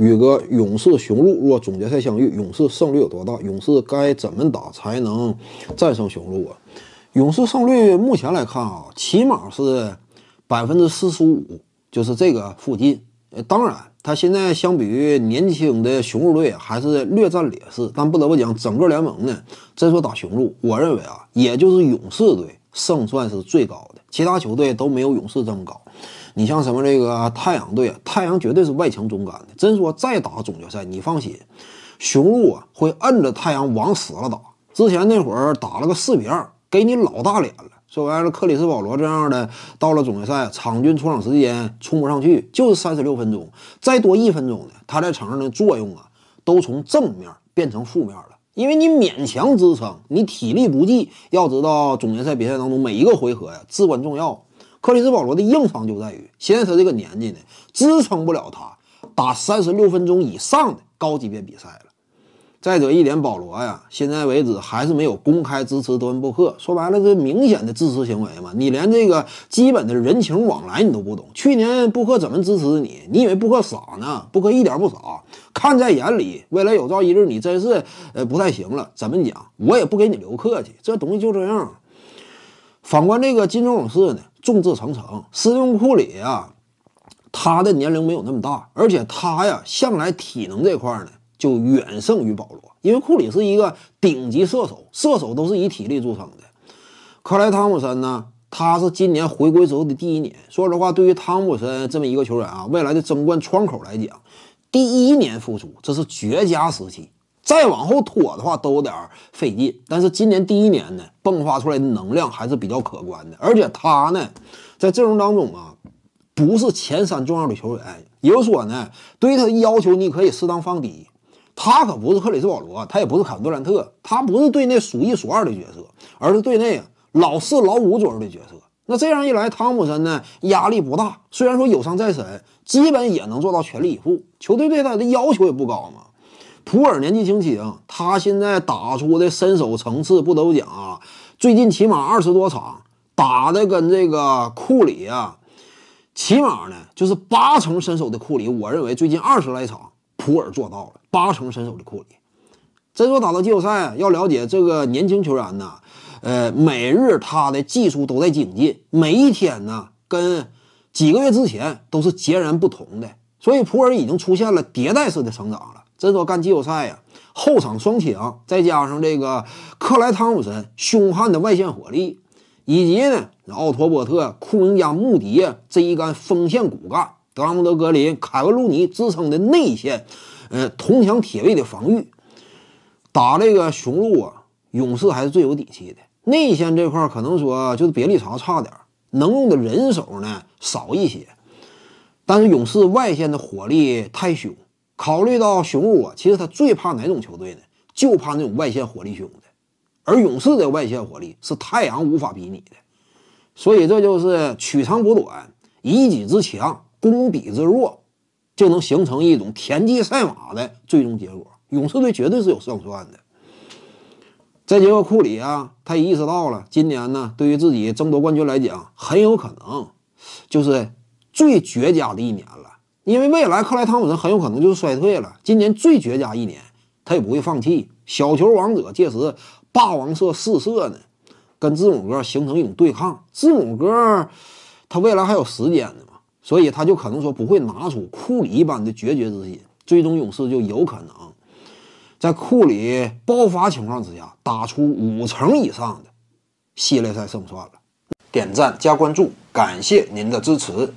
宇哥，勇士、雄鹿若总决赛相遇，勇士胜率有多大？勇士该怎么打才能战胜雄鹿啊？勇士胜率目前来看啊，起码是百分之四十五，就是这个附近。呃，当然，他现在相比于年轻的雄鹿队还是略占劣势。但不得不讲，整个联盟呢，再说打雄鹿，我认为啊，也就是勇士队。胜算是最高的，其他球队都没有勇士这么高。你像什么这个太阳队啊，太阳绝对是外强中干的。真说再打总决赛，你放心，雄鹿啊会摁着太阳往死了打。之前那会儿打了个四比二，给你老大脸了。说白了，克里斯保罗这样的到了总决赛，场均出场时间冲不上去，就是三十六分钟，再多一分钟呢，他在场上的作用啊，都从正面变成负面了。因为你勉强支撑，你体力不济。要知道，总决赛比赛当中每一个回合呀，至关重要。克里斯保罗的硬伤就在于，现在他这个年纪呢，支撑不了他打三十六分钟以上的高级别比赛了。再者一点，保罗呀，现在为止还是没有公开支持多恩布克。说白了，这明显的支持行为嘛，你连这个基本的人情往来你都不懂。去年布克怎么支持你？你以为布克傻呢？布克一点不傻。看在眼里，未来有朝一日你真是呃不太行了。怎么讲？我也不给你留客气，这东西就这样。反观这个金州勇士呢，众志成城。斯蒂芬库里啊，他的年龄没有那么大，而且他呀向来体能这块呢就远胜于保罗，因为库里是一个顶级射手，射手都是以体力著称的。克莱汤普森呢，他是今年回归之后的第一年。说实话，对于汤普森这么一个球员啊，未来的争冠窗口来讲。第一年复出，这是绝佳时期。再往后拖的话，都有点费劲。但是今年第一年呢，迸发出来的能量还是比较可观的。而且他呢，在阵容当中啊，不是前三重要的球员。也就是说呢，对他的要求你可以适当放低。他可不是克里斯保罗，他也不是凯文杜兰特，他不是队内数一数二的角色，而是队内老四、老五左右的角色。那这样一来，汤普森呢压力不大，虽然说有伤在身，基本也能做到全力以赴。球队对他的要求也不高嘛。普尔年纪轻轻，他现在打出的身手层次不都讲啊？最近起码二十多场，打的跟这个库里啊，起码呢就是八成身手的库里。我认为最近二十来场，普尔做到了八成身手的库里。真说打到季后赛要了解这个年轻球员呢。呃，每日他的技术都在精进，每一天呢跟几个月之前都是截然不同的。所以普尔已经出现了迭代式的成长了。这说干季后赛啊，后场双强，再加上这个克莱汤普森凶悍的外线火力，以及呢奥托波特、库明加、穆迪这一杆锋线骨干，德拉蒙德格林、凯文鲁尼支撑的内线，呃，铜墙铁壁的防御，打这个雄鹿啊，勇士还是最有底气的。内线这块可能说就是别利察差点能用的人手呢少一些，但是勇士外线的火力太凶。考虑到雄鹿，啊，其实他最怕哪种球队呢？就怕那种外线火力凶的。而勇士的外线火力是太阳无法比拟的，所以这就是取长补短，以己之强攻彼之弱，就能形成一种田忌赛马的最终结果。勇士队绝对是有胜算的。再结合库里啊，他也意识到了，今年呢对于自己争夺冠军来讲，很有可能就是最绝佳的一年了。因为未来克莱汤普森很有可能就是衰退了，今年最绝佳一年，他也不会放弃小球王者。届时，霸王色四射呢，跟字母哥形成一种对抗。字母哥他未来还有时间的嘛，所以他就可能说不会拿出库里一般的决绝之心，最终勇士就有可能。在库里爆发情况之下，打出五成以上的系列赛胜算了。点赞加关注，感谢您的支持。